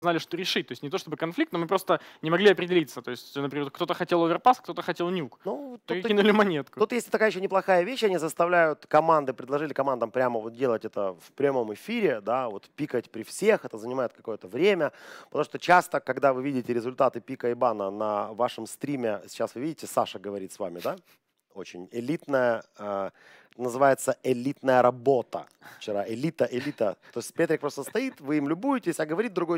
знали, что решить. То есть не то чтобы конфликт, но мы просто не могли определиться. То есть, например, кто-то хотел оверпас, кто-то хотел нюк. Ну, ну тут кинули монетку. Тут есть такая еще неплохая вещь. Они заставляют команды, предложили командам прямо вот делать это в прямом эфире, да, вот пикать при всех. Это занимает какое-то время. Потому что часто, когда вы видите результаты пика и бана на вашем стриме, сейчас вы видите, Саша говорит с вами, да? Очень элитная э, называется элитная работа. Вчера элита, элита. То есть Петрик просто стоит, вы им любуетесь, а говорит другой